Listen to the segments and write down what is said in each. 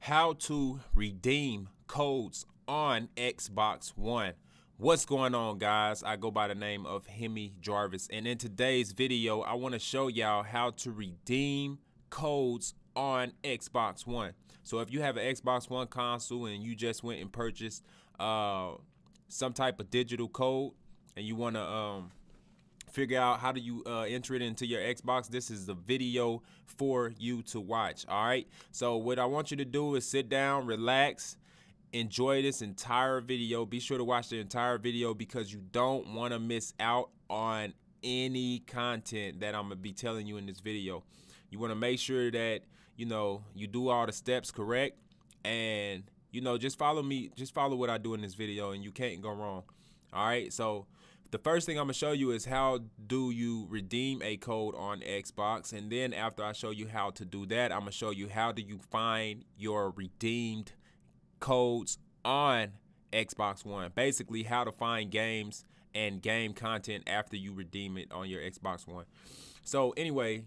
how to redeem codes on Xbox One. What's going on guys? I go by the name of Hemi Jarvis and in today's video I want to show y'all how to redeem codes on Xbox One. So if you have an Xbox One console and you just went and purchased uh, some type of digital code and you want to um, figure out how do you uh, enter it into your Xbox. This is the video for you to watch. All right. So what I want you to do is sit down, relax, enjoy this entire video. Be sure to watch the entire video because you don't want to miss out on any content that I'm going to be telling you in this video. You want to make sure that, you know, you do all the steps correct and, you know, just follow me. Just follow what I do in this video and you can't go wrong. All right. So the first thing I'm gonna show you is how do you redeem a code on Xbox and then after I show you how to do that, I'm gonna show you how do you find your redeemed codes on Xbox One. Basically how to find games and game content after you redeem it on your Xbox One. So anyway,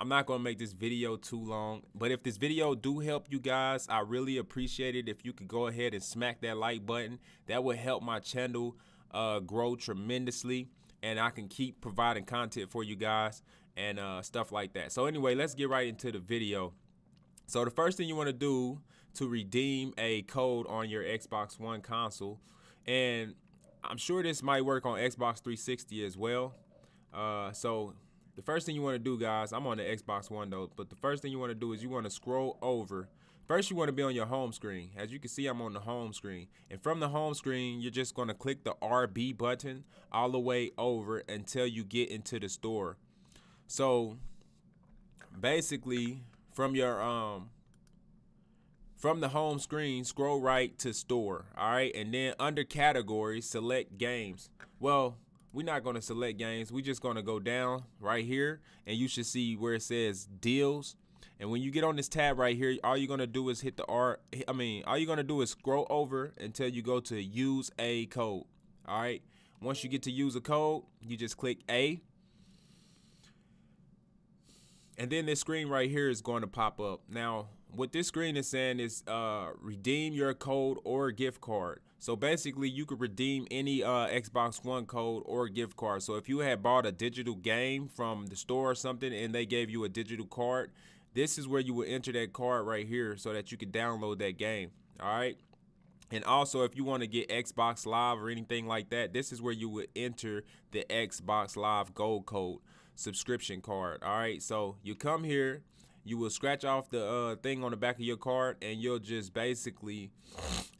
I'm not going to make this video too long, but if this video do help you guys, I really appreciate it if you could go ahead and smack that like button. That would help my channel uh, grow tremendously, and I can keep providing content for you guys and uh, stuff like that. So anyway, let's get right into the video. So the first thing you want to do to redeem a code on your Xbox One console, and I'm sure this might work on Xbox 360 as well. Uh, so the first thing you want to do, guys, I'm on the Xbox One though, but the first thing you want to do is you want to scroll over First, you want to be on your home screen. As you can see, I'm on the home screen. And from the home screen, you're just going to click the RB button all the way over until you get into the store. So basically, from your um from the home screen, scroll right to store, all right? And then under categories, select games. Well, we're not going to select games. We're just going to go down right here, and you should see where it says deals. And when you get on this tab right here, all you're gonna do is hit the R. I mean, all you're gonna do is scroll over until you go to use a code. All right. Once you get to use a code, you just click A. And then this screen right here is going to pop up. Now, what this screen is saying is uh, redeem your code or gift card. So basically, you could redeem any uh, Xbox One code or gift card. So if you had bought a digital game from the store or something and they gave you a digital card, this is where you would enter that card right here so that you could download that game. All right. And also, if you want to get Xbox Live or anything like that, this is where you would enter the Xbox Live Gold Code subscription card. All right. So you come here, you will scratch off the uh, thing on the back of your card, and you'll just basically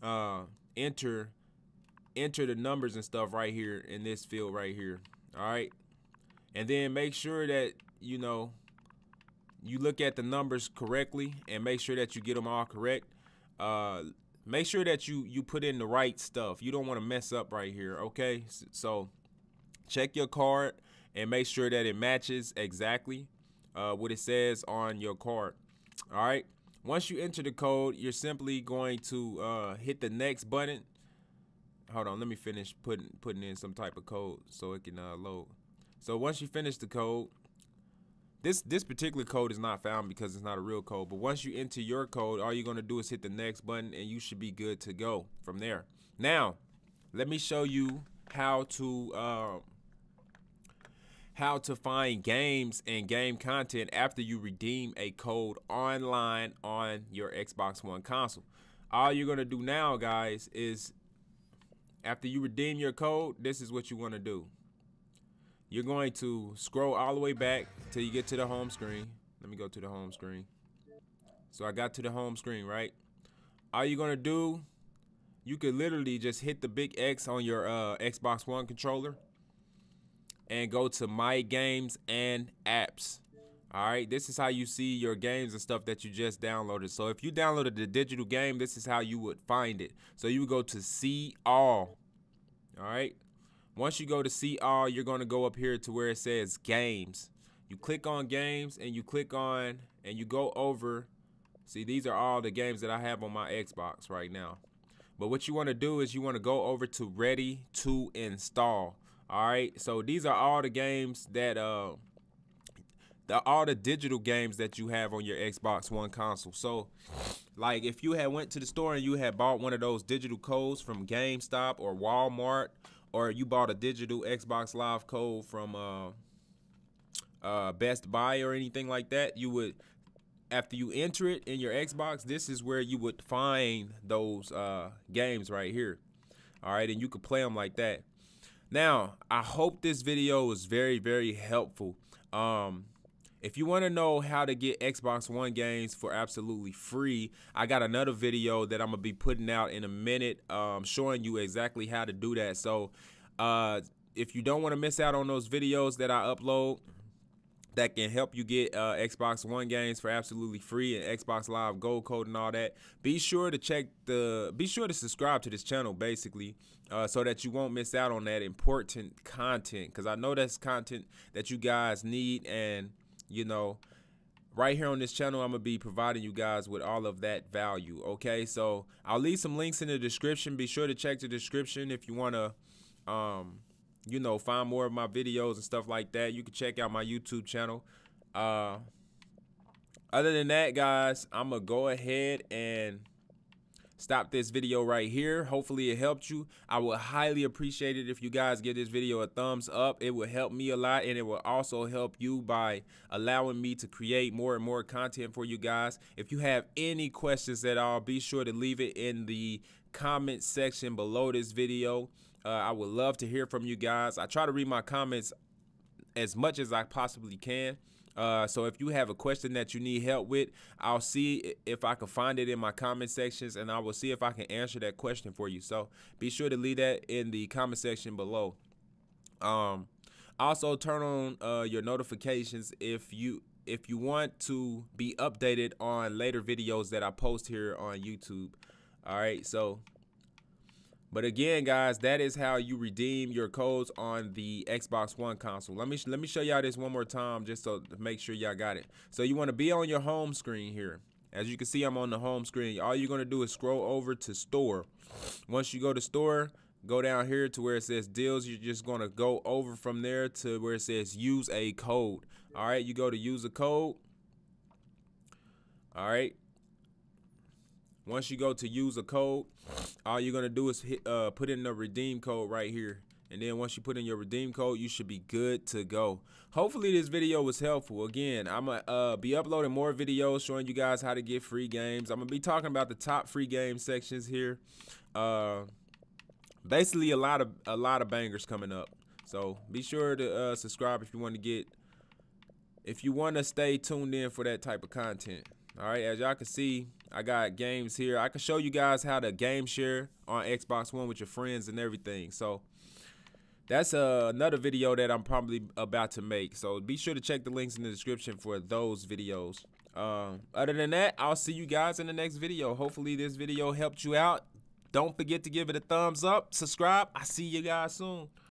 uh, enter enter the numbers and stuff right here in this field right here. All right. And then make sure that, you know, you look at the numbers correctly and make sure that you get them all correct. Uh, make sure that you you put in the right stuff. You don't want to mess up right here, okay? So check your card and make sure that it matches exactly uh, what it says on your card. All right. Once you enter the code, you're simply going to uh, hit the next button. Hold on, let me finish putting putting in some type of code so it can uh, load. So once you finish the code, this this particular code is not found because it's not a real code. But once you enter your code, all you're going to do is hit the next button and you should be good to go from there. Now, let me show you how to uh, how to find games and game content after you redeem a code online on your Xbox One console. All you're going to do now, guys, is after you redeem your code, this is what you want to do. You're going to scroll all the way back till you get to the home screen. Let me go to the home screen. So I got to the home screen, right? All you're gonna do, you could literally just hit the big X on your uh, Xbox One controller and go to My Games and Apps. All right, this is how you see your games and stuff that you just downloaded. So if you downloaded the digital game, this is how you would find it. So you would go to see all. All right. Once you go to see all, you're going to go up here to where it says games you click on games and you click on and you go over see these are all the games that I have on my Xbox right now but what you want to do is you want to go over to ready to install all right so these are all the games that uh the, all the digital games that you have on your Xbox One console so like if you had went to the store and you had bought one of those digital codes from GameStop or Walmart or you bought a digital Xbox Live code from uh uh, Best Buy or anything like that, you would after you enter it in your Xbox, this is where you would find those uh, games right here. All right, and you could play them like that. Now, I hope this video was very, very helpful. Um, if you want to know how to get Xbox One games for absolutely free, I got another video that I'm going to be putting out in a minute um, showing you exactly how to do that. So uh, if you don't want to miss out on those videos that I upload, that can help you get uh, Xbox One games for absolutely free and Xbox Live Gold Code and all that. Be sure to check the. Be sure to subscribe to this channel, basically, uh, so that you won't miss out on that important content. Because I know that's content that you guys need, and you know, right here on this channel, I'm gonna be providing you guys with all of that value. Okay, so I'll leave some links in the description. Be sure to check the description if you wanna. Um, you know, find more of my videos and stuff like that. You can check out my YouTube channel. Uh, other than that, guys, I'm going to go ahead and stop this video right here. Hopefully it helped you. I would highly appreciate it if you guys give this video a thumbs up. It will help me a lot and it will also help you by allowing me to create more and more content for you guys. If you have any questions at all, be sure to leave it in the comment section below this video. Uh, I would love to hear from you guys. I try to read my comments as much as I possibly can. Uh, so if you have a question that you need help with, I'll see if I can find it in my comment sections and I will see if I can answer that question for you. So be sure to leave that in the comment section below. Um, also turn on uh, your notifications if you if you want to be updated on later videos that I post here on YouTube. All right, so but again, guys, that is how you redeem your codes on the Xbox One console. Let me let me show y'all this one more time just so to make sure y'all got it. So you want to be on your home screen here. As you can see, I'm on the home screen. All you're going to do is scroll over to store. Once you go to store, go down here to where it says deals. You're just going to go over from there to where it says use a code. All right, you go to use a code. All right, once you go to use a code, all you're gonna do is hit, uh, put in the redeem code right here. And then once you put in your redeem code, you should be good to go. Hopefully this video was helpful. Again, I'm going to uh, be uploading more videos showing you guys how to get free games. I'm going to be talking about the top free game sections here. Uh, basically a lot of a lot of bangers coming up. So be sure to uh, subscribe if you want to get if you want to stay tuned in for that type of content. All right, as y'all can see, I got games here. I can show you guys how to game share on Xbox One with your friends and everything. So that's uh, another video that I'm probably about to make. So be sure to check the links in the description for those videos. Um, other than that, I'll see you guys in the next video. Hopefully this video helped you out. Don't forget to give it a thumbs up, subscribe. I see you guys soon.